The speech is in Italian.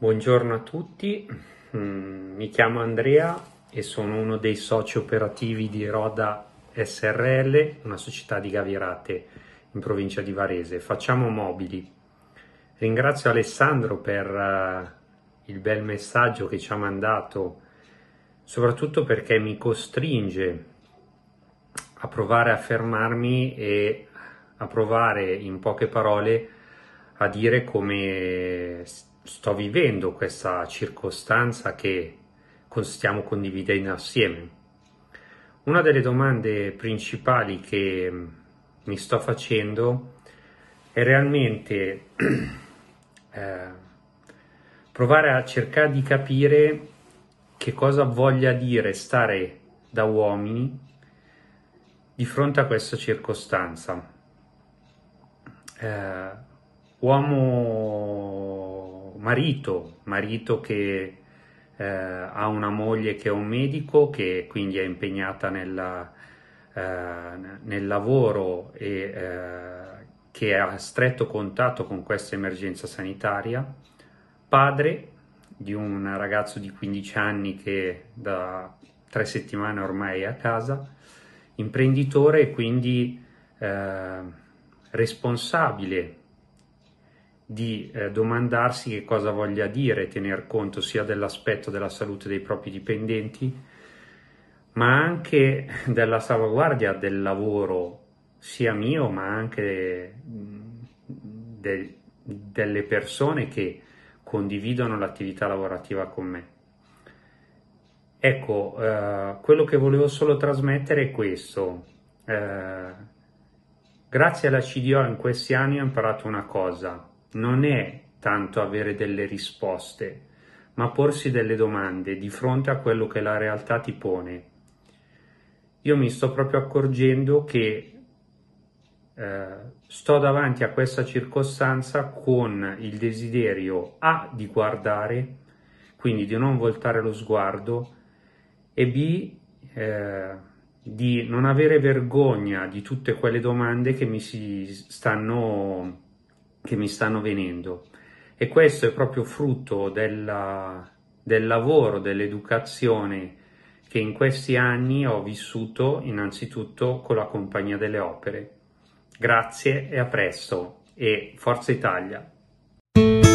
Buongiorno a tutti, mm, mi chiamo Andrea e sono uno dei soci operativi di Roda SRL, una società di Gavirate in provincia di Varese. Facciamo mobili. Ringrazio Alessandro per eh, il bel messaggio che ci ha mandato, soprattutto perché mi costringe a provare a fermarmi e a provare in poche parole a dire come sto vivendo questa circostanza che stiamo condividendo assieme. Una delle domande principali che mm, mi sto facendo è realmente eh, provare a cercare di capire che cosa voglia dire stare da uomini di fronte a questa circostanza. Eh, uomo marito, marito che eh, ha una moglie che è un medico, che quindi è impegnata nella, eh, nel lavoro e eh, che è a stretto contatto con questa emergenza sanitaria, padre di un ragazzo di 15 anni che da tre settimane ormai è a casa, imprenditore e quindi eh, responsabile di eh, domandarsi che cosa voglia dire tener conto sia dell'aspetto della salute dei propri dipendenti, ma anche della salvaguardia del lavoro, sia mio, ma anche mm, de- delle persone che condividono l'attività lavorativa con me. Ecco, eh, quello che volevo solo trasmettere è questo. Eh, grazie alla CDO in questi anni ho imparato una cosa non è tanto avere delle risposte, ma porsi delle domande di fronte a quello che la realtà ti pone. Io mi sto proprio accorgendo che eh, sto davanti a questa circostanza con il desiderio A di guardare, quindi di non voltare lo sguardo, e B eh, di non avere vergogna di tutte quelle domande che mi si stanno che mi stanno venendo e questo è proprio frutto della, del lavoro, dell'educazione che in questi anni ho vissuto innanzitutto con la Compagnia delle Opere. Grazie e a presto e Forza Italia!